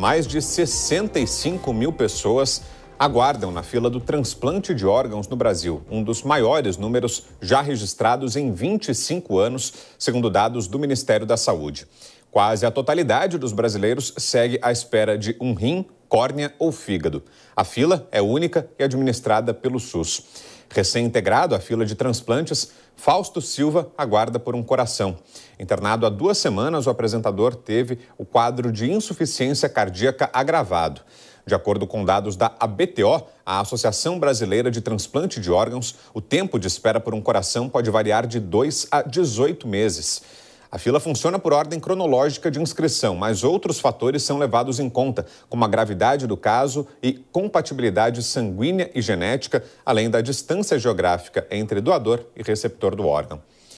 mais de 65 mil pessoas aguardam na fila do transplante de órgãos no Brasil, um dos maiores números já registrados em 25 anos, segundo dados do Ministério da Saúde. Quase a totalidade dos brasileiros segue à espera de um rim, córnea ou fígado. A fila é única e administrada pelo SUS. Recém-integrado à fila de transplantes, Fausto Silva aguarda por um coração. Internado há duas semanas, o apresentador teve o quadro de insuficiência cardíaca agravado. De acordo com dados da ABTO, a Associação Brasileira de Transplante de Órgãos, o tempo de espera por um coração pode variar de 2 a 18 meses. A fila funciona por ordem cronológica de inscrição, mas outros fatores são levados em conta, como a gravidade do caso e compatibilidade sanguínea e genética, além da distância geográfica entre doador e receptor do órgão.